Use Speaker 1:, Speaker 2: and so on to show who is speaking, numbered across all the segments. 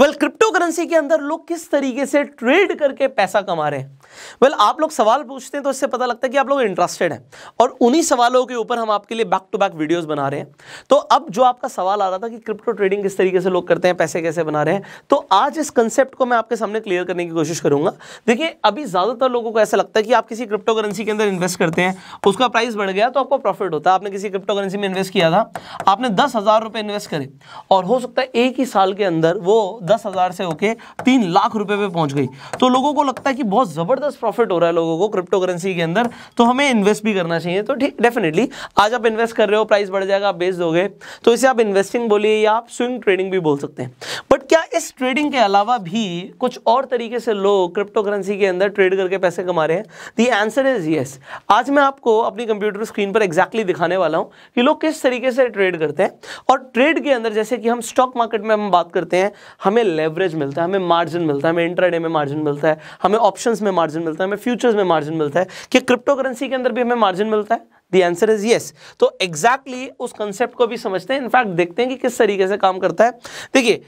Speaker 1: Well crypto currency के अंदर लोग किस तरीके से ट्रेड करके पैसा कमा रहे हैं वेल आप लोग सवाल पूछते हैं तो इससे पता लगता है कि आप लोग इंटरेस्टेड हैं और उन्हीं सवालों के ऊपर हम आपके लिए बैक टू बैक वीडियोस बना रहे हैं तो अब जो आपका सवाल आ रहा था कि क्रिप्टो ट्रेडिंग किस तरीके से लोग करते हैं पैसे कैसे बना रहे हैं तो आज इस कंसेप्ट को मैं आपके सामने क्लियर करने की कोशिश करूंगा देखिए अभी ज़्यादातर लोगों को ऐसा लगता है कि आप किसी क्रिप्टो करेंसी के अंदर इन्वेस्ट करते हैं उसका प्राइस बढ़ गया तो आपको प्रॉफिट होता है आपने किसी क्रिप्टो करेंसी में इन्वेस्ट किया था आपने दस हज़ार रुपए इन्वेस्ट करे और हो सकता है एक ही साल के अंदर वो दस हज़ार से होके तीन लाख रुपए पे पहुंच गई तो लोगों को लगता है कि बहुत ज़बरदस्त प्रॉफिट हो रहा है लोगों को क्रिप्टो करेंसी के अंदर तो हमें इन्वेस्ट भी करना चाहिए तो ठीक डेफिनेटली आज आप इन्वेस्ट कर रहे हो प्राइस बढ़ जाएगा आप बेच दोगे तो इसे आप इन्वेस्टिंग बोलिए या आप स्विंग ट्रेडिंग भी बोल सकते हैं बट क्या इस ट्रेडिंग के अलावा भी कुछ और तरीके से लोग क्रिप्टो करेंसी के अंदर ट्रेड करके पैसे कमा रहे हैं दी आंसर इज येस आज मैं आपको अपनी कंप्यूटर स्क्रीन पर एग्जैक्टली दिखाने वाला हूँ कि लोग किस तरीके से ट्रेड करते हैं और ट्रेड के अंदर जैसे कि हम स्टॉक मार्केट में हम बात करते हैं हम हमें लेवरेज मिलता है हमें मार्जिन मिलता है हमें इंट्राडे में मार्जिन मिलता है हमें ऑप्शंस में मार्जिन मिलता है हमें फ्यूचर्स में मार्जिन मिलता है कि क्रिप्टो करेंसी के अंदर भी हमें मार्जिन मिलता है दी आंसर इज येस तो एग्जैक्टली exactly उस कंसेप्ट को भी समझते हैं इनफैक्ट देखते हैं कि किस तरीके से काम करता है देखिए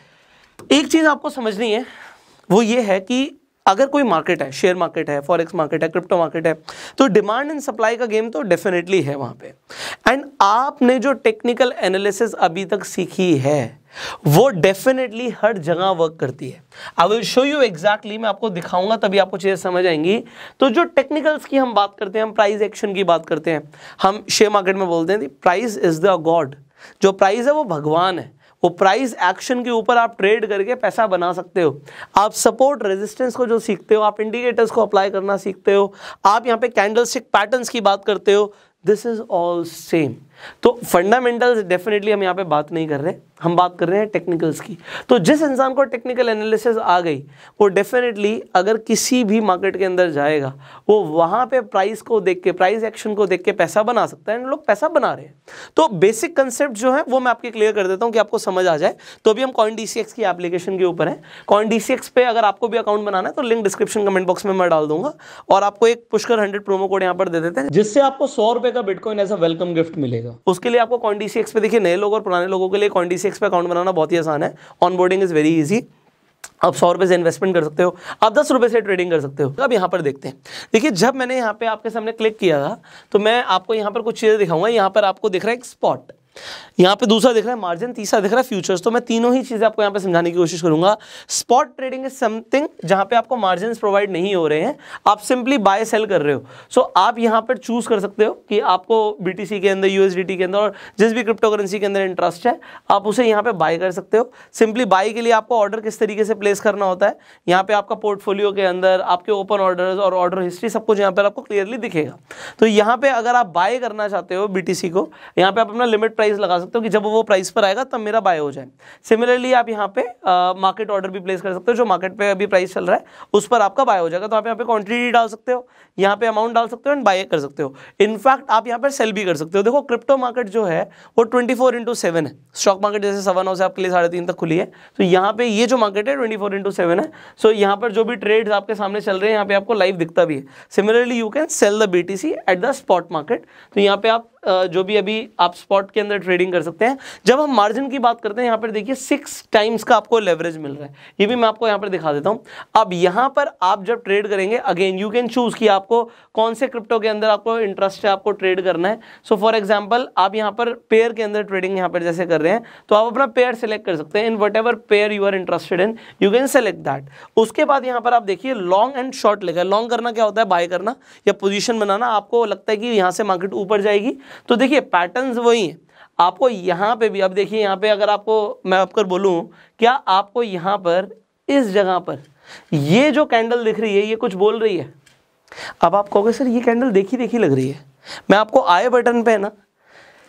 Speaker 1: एक चीज़ आपको समझनी है वो ये है कि अगर कोई मार्केट है शेयर मार्केट है फॉरेक्स मार्केट है क्रिप्टो मार्केट है तो डिमांड एंड सप्लाई का गेम तो डेफिनेटली है वहां पे एंड आपने जो टेक्निकल एनालिसिस अभी तक सीखी है वो डेफिनेटली हर जगह वर्क करती है I will show you exactly मैं आपको दिखाऊंगा तभी आपको चीज़ें समझ आएंगी तो जो टेक्निकल्स की हम बात करते हैं हम प्राइस एक्शन की बात करते हैं हम शेयर मार्केट में बोलते हैं प्राइस इज द गॉड जो प्राइस है वो भगवान है वो प्राइस एक्शन के ऊपर आप ट्रेड करके पैसा बना सकते हो आप सपोर्ट रेजिस्टेंस को जो सीखते हो आप इंडिकेटर्स को अप्लाई करना सीखते हो आप यहाँ पे कैंडलस्टिक पैटर्न्स की बात करते हो दिस इज ऑल सेम तो फंडामेंटल्स डेफिनेटली हम यहाँ पे बात नहीं कर रहे हम बात कर रहे हैं टेक्निकल्स की तो जिस इंसान को टेक्निकल एनालिसिस आ गई वो डेफिनेटली अगर किसी भी मार्केट के अंदर जाएगा वो वहाँ पे प्राइस को देख के प्राइस एक्शन को देख के पैसा बना सकता है एंड लोग पैसा बना रहे हैं तो बेसिक कंसेप्ट जो है वो मैं आपके क्लियर कर देता हूँ कि आपको समझ आ जाए तो अभी हम कॉइन डी की एप्लीकेशन के ऊपर है कॉइन डी पे अगर आपको भी अकाउंट बनाना है तो लिंक डिस्क्रिप्शन कमेंट बॉक्स में मैं डाल दूंगा और आपको एक पुष्कर हंड्रेड प्रोमो कोड यहाँ पर दे देते हैं जिससे आपको सौ का bitcoin as a welcome gift मिलेगा जाएगा उसके लिए आपको कॉन्डी एक्स पे देखिए नए लोग और पुराने लोगों के लिए कॉन्डी एक्स पे अकाउंट बनाना बहुत ही आसान है ऑनबोर्डिंग इज़ वेरी इजी आप सौ रुपए से इन्वेस्टमेंट कर सकते हो आप दस रुपए से ट्रेडिंग कर सकते हो अब यहाँ पर देखते हैं देखिए जब मैंने यहाँ पे आपके सामने क्लिक किया था तो मैं आपको यहाँ पर कुछ चीज़ें दिखाऊंगा यहाँ पर आपको दिख रहा है एक स्पॉट यहाँ पे दूसरा दिख रहा है मार्जिन तीसरा दिख रहा है फ्यूचर्स तो मैं तीनों ही चीज़ें आपको यहाँ पे समझाने की कोशिश करूंगा स्पॉट ट्रेडिंग इज समथिंग जहाँ पे आपको मार्जिन प्रोवाइड नहीं हो रहे हैं आप सिंपली बाय सेल कर रहे हो सो so, आप यहाँ पर चूज़ कर सकते हो कि आपको बी के अंदर यू के अंदर और जिस भी क्रिप्टो करेंसी के अंदर इंटरेस्ट है आप उसे यहाँ पर बाय कर सकते हो सिंपली बाय के लिए आपको ऑर्डर किस तरीके से प्लेस करना होता है यहाँ पर आपका पोर्टफोलियो के अंदर आपके ओपन ऑर्डर और ऑर्डर हिस्ट्री सब कुछ यहाँ पर आपको क्लियरली दिखेगा तो यहाँ पर अगर आप बाय करना चाहते हो बी को यहाँ पर आप अपना लिमिट प्राइस लगा सकते हो कि जब वो प्राइस पर आएगा तब मेरा बाय हो जाए सिमिलरली आप यहाँ पे मार्केट ऑर्डर भी प्लेस कर सकते हो जो मार्केट पे अभी प्राइस चल रहा है उस पर आपका बाय हो जाएगा तो आप यहाँ पे क्वांटिटी डाल सकते हो यहाँ पे अमाउंट डाल सकते हो एंड बाय कर सकते हो इनफैक्ट आप यहाँ पर सेल भी कर सकते हो देखो क्रिप्टो मार्केट जो है वो ट्वेंटी फोर इंटू सेवन है स्टॉक मार्केट जैसे सेवन हाउस आपके लिए साढ़े तीन तक खुली है तो यहाँ पे ये जो मार्केट है ट्वेंटी फोर इंटू सेवन है सो यहाँ पर जो भी ट्रेड आपके सामने चल रहे हैं यहाँ पे आपको लाइव दिखता भी है similarly you can sell the B at the spot market तो यहाँ पे आप जो भी अभी आप स्पॉट के अंदर ट्रेडिंग कर सकते हैं जब हम मार्जिन की बात करते हैं यहां पर देखिए सिक्स टाइम्स का आपको लेवरेज मिल रहा है ये भी मैं आपको यहां पर दिखा देता हूं अब यहां पर आप जब ट्रेड करेंगे अगेन यू कैन चूज़ कि आपको कौन से क्रिप्टो के अंदर आपको इंटरेस्ट है आपको ट्रेड करना है सो फॉर एग्जाम्पल आप यहां पर पेयर के अंदर ट्रेडिंग यहां पर जैसे कर रहे हैं तो आप अपना पेयर सेलेक्ट कर सकते हैं in whatever pair you are interested in you can select that उसके बाद यहां पर आप देखिए लॉन्ग एंड शॉर्ट लेकर लॉन्ग करना क्या होता है बाय करना या पोजिशन बनाना आपको लगता है कि यहाँ से मार्केट ऊपर जाएगी तो देखिए पैटर्न्स वही हैं आपको यहाँ पे भी अब देखिए यहाँ पे अगर आपको मैं आप कर बोलूँ क्या आपको यहाँ पर इस जगह पर ये जो कैंडल दिख रही है ये कुछ बोल रही है अब आप कहोगे सर ये कैंडल देखी देखी लग रही है मैं आपको आए बटन पे ना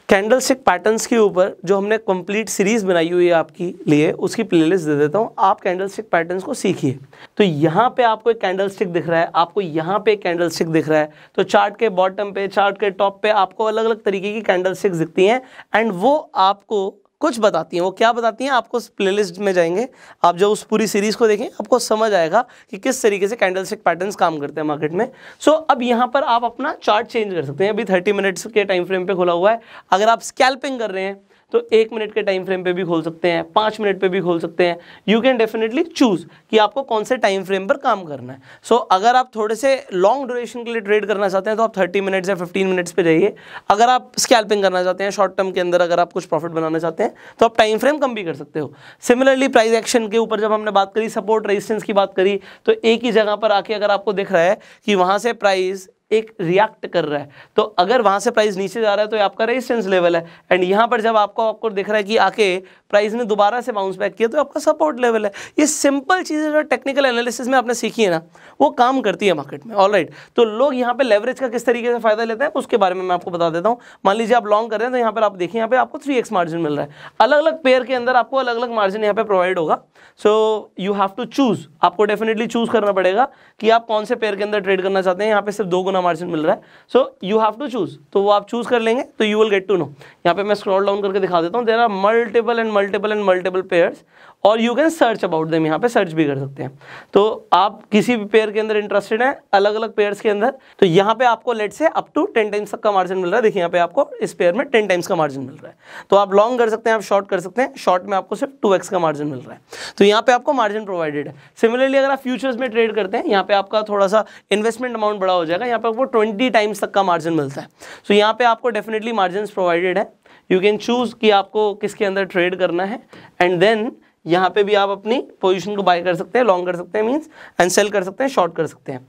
Speaker 1: कैंडल स्टिक पैटर्न्स के ऊपर जो हमने कंप्लीट सीरीज बनाई हुई है आपकी लिए उसकी प्लेलिस्ट दे देता हूँ आप कैंडल स्टिक पैटर्न्स को सीखिए तो यहाँ पे आपको एक कैंडल स्टिक दिख रहा है आपको यहाँ पे कैंडल स्टिक दिख रहा है तो चार्ट के बॉटम पे चार्ट के टॉप पे आपको अलग अलग तरीके की कैंडल स्टिक्स दिखती हैं एंड वो आपको कुछ बताती हैं वो क्या बताती हैं आपको उस प्लेलिस्ट में जाएंगे आप जब उस पूरी सीरीज़ को देखें आपको समझ आएगा कि किस तरीके से कैंडल स्टिक पैटर्न्स काम करते हैं मार्केट में सो so, अब यहाँ पर आप अपना चार्ट चेंज कर सकते हैं अभी थर्टी मिनट्स के टाइम फ्रेम पर खुला हुआ है अगर आप स्कैल्पिंग कर रहे हैं तो एक मिनट के टाइम फ्रेम पे भी खोल सकते हैं पाँच मिनट पे भी खोल सकते हैं यू कैन डेफिनेटली चूज़ कि आपको कौन से टाइम फ्रेम पर काम करना है सो so, अगर आप थोड़े से लॉन्ग ड्यूरेशन के लिए ट्रेड करना चाहते हैं तो आप थर्टी मिनट्स या फिफ्टीन मिनट्स पर जाइए अगर आप स्कैल्पिंग करना चाहते हैं शॉर्ट टर्म के अंदर अगर आप कुछ प्रॉफिट बनाना चाहते हैं तो आप टाइम फ्रेम कम भी कर सकते हो सिमिलरली प्राइस एक्शन के ऊपर जब हमने बात करी सपोर्ट रजिस्टेंस की बात करी तो एक ही जगह पर आके अगर आपको दिख रहा है कि वहाँ से प्राइस एक रिएक्ट कर रहा है तो अगर वहां से प्राइस नीचे जा रहा है तो आपका रेजिस्टेंस लेवल है एंड यहां पर जब आपको आपको दिख रहा है कि आके प्राइस ने दोबारा से बाउंस बैक किया तो आपका सपोर्ट लेवल है ये सिंपल चीज़ें जो टेक्निकल एनालिसिस में आपने सीखी है ना वो काम करती है मार्केट में ऑलराइट right. तो लोग यहाँ पे लेवरेज का किस तरीके से फ़ायदा लेते हैं उसके बारे में मैं आपको बता देता हूं मान लीजिए आप लॉन्ग कर रहे हैं तो यहाँ पर आप देखिए यहाँ पे आपको थ्री एक्स मार्जिन मिल रहा है अलग अलग पेयर के अंदर आपको अलग अलग मार्जिन यहाँ पे प्रोवाइड होगा so you have to choose आपको डेफिनेटली चूज़ करना पड़ेगा कि आप कौन से पेयर के अंदर ट्रेड करना चाहते हैं यहाँ पर सिर्फ दो गुना मार्जिन मिल रहा है so you have to choose तो वो आप चूज कर लेंगे तो you will get to know यहाँ पे मैं स्क्रॉल डाउन करके दिखा देता हूँ there are multiple and multiple and multiple pairs और you can search about them यहाँ पे सर्च भी कर सकते हैं तो आप किसी भी पेयर के अंदर इंटरेस्टेड हैं अलग अलग पेयर्स के अंदर तो यहाँ पे आपको लेट से अप टू टेन टाइम्स तक का मार्जिन मिल रहा है देखिए यहाँ पे आपको इस पेयर में टेन टाइम्स का मार्जिन मिल रहा है तो आप लॉन्ग कर सकते हैं आप शॉर्ट कर सकते हैं शॉर्ट में आपको सिर्फ टू का मार्जिन मिल रहा है तो यहाँ पे आपको मार्जिन प्रोवाइडेड है सिमिलरली अगर आप फ्यूचर्स में ट्रेड करते हैं यहाँ पे आपका थोड़ा सा इन्वेस्टमेंट अमाउंट बड़ा हो जाएगा यहाँ पे आपको ट्वेंटी टाइम्स तक का मार्जिन मिलता है सो तो यहाँ पे आपको डेफिनेटली मार्जिन प्रोवाइडेड है यू कैन चूज कि आपको किसके अंदर ट्रेड करना है एंड देन यहाँ पे भी आप अपनी पोजीशन को बाय कर सकते हैं लॉन्ग कर सकते हैं मींस एंड सेल कर सकते हैं शॉर्ट कर सकते हैं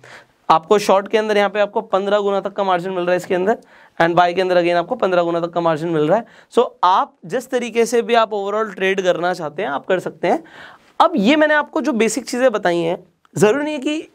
Speaker 1: आपको शॉर्ट के अंदर यहाँ पे आपको पंद्रह गुना तक का मार्जिन मिल रहा है इसके अंदर एंड बाय के अंदर अगेन आपको पंद्रह गुना तक का मार्जिन मिल रहा है सो so, आप जिस तरीके से भी आप ओवरऑल ट्रेड करना चाहते हैं आप कर सकते हैं अब ये मैंने आपको जो बेसिक चीज़ें बताई हैं ज़रूरी नहीं है कि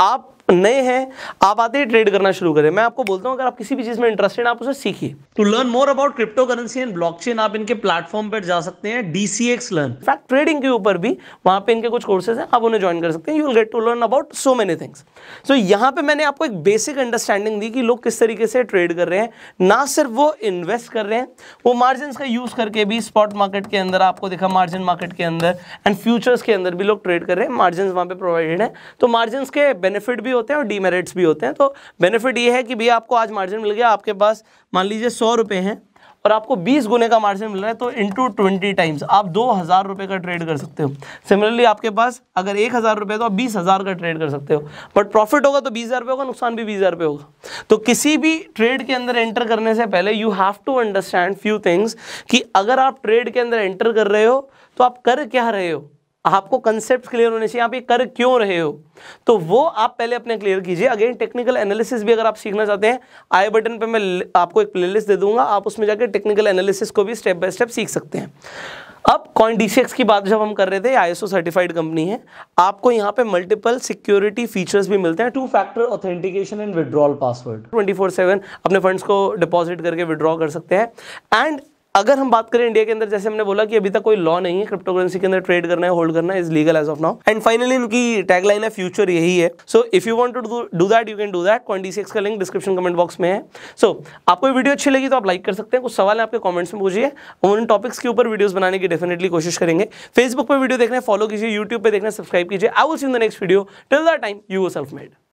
Speaker 1: आप नए हैं आप आते ही ट्रेड करना शुरू करें मैं आपको बोलता हूं अगर आप किसी भी चीज़ में इंटरेस्टेड आप उसे सीखिए to learn more about cryptocurrency and blockchain आप इनके प्लेटफॉर्म पर जा सकते हैं डीसीएक्स लर्न फैक्ट ट्रेडिंग के ऊपर भी वहां पे इनके कुछ कोर्सेज हैं आप उन्हें ज्वाइन कर सकते हैं you will get to learn about so many things so यहां पर मैंने आपको एक बेसिक अंडरस्टैंडिंग दी कि लोग किस तरीके से ट्रेड कर रहे हैं ना सिर्फ वो इन्वेस्ट कर रहे हैं वो मार्जिन का यूज़ करके भी स्पॉट मार्केट के अंदर आपको देखा मार्जिन मार्केट के अंदर एंड फ्यूचर्स के अंदर भी लोग ट्रेड कर रहे हैं मार्जिन वहां पर प्रोवाइडेड है तो मार्जिन के बेनिफिट भी होते हैं और डीमेरिट्स भी होते हैं तो बेनिफिट ये है कि भैया आपको आज मार्जिन मिल गया आपके पास मान लीजिए सौ रुपये हैं और आपको 20 गुने का मार्जिन मिल रहा है तो इंटू ट्वेंटी टाइम्स आप दो हज़ार रुपये का ट्रेड कर सकते हो सिमिलरली आपके पास अगर एक हज़ार रुपये तो आप बीस हज़ार का ट्रेड कर सकते हो बट प्रॉफिट होगा तो बीस हज़ार रुपये होगा नुकसान भी बीस हज़ार रुपये होगा तो किसी भी ट्रेड के अंदर एंटर करने से पहले you have to understand few things कि अगर आप ट्रेड के अंदर एंटर कर रहे हो तो आप कर क्या रहे हो आपको कंसेप्ट क्लियर होने चाहिए आप ये कर क्यों रहे हो तो वो आप पहले अपने क्लियर कीजिए अगेन टेक्निकल एनालिसिस भी अगर आप सीखना चाहते हैं आई बटन पे मैं आपको एक प्लेलिस्ट दे दूंगा आप उसमें जाकर टेक्निकल एनालिसिस को भी स्टेप बाय स्टेप सीख सकते हैं अब कॉइन डी की बात जब हम कर रहे थे आईएसओ सर्टिफाइड कंपनी है आपको यहाँ पे मल्टीपल सिक्योरिटी फीचर्स भी मिलते हैं two factor authentication and withdrawal password 24/7 अपने फंड्स को डिपॉजिट करके विड्रॉ कर सकते हैं एंड अगर हम बात करें इंडिया के अंदर जैसे हमने बोला कि अभी तक कोई लॉ नहीं है क्रिप्टो करेंसी के अंदर ट्रेड करना है होल्ड करना is legal as of now and finally इनकी टैगलाइन है फ्यूचर यही है so if you want to do that you can do that twenty six का लिंक डिस्क्रिप्शन कमेंट बॉक्स में है सो so, आपको वीडियो अच्छी लगी तो आप लाइक कर सकते हैं कुछ सवाल है आपके कॉमेंट्स में पूछिए और उन टॉपिक्स के ऊपर वीडियोज बनाने की डेफिनेटली कोशिश करेंगे फेसबुक पर वीडियो देखने फॉलो कीजिए यूट्यूब पर देखने सब्सक्राइब कीजिए I will see in the next video till the time you self made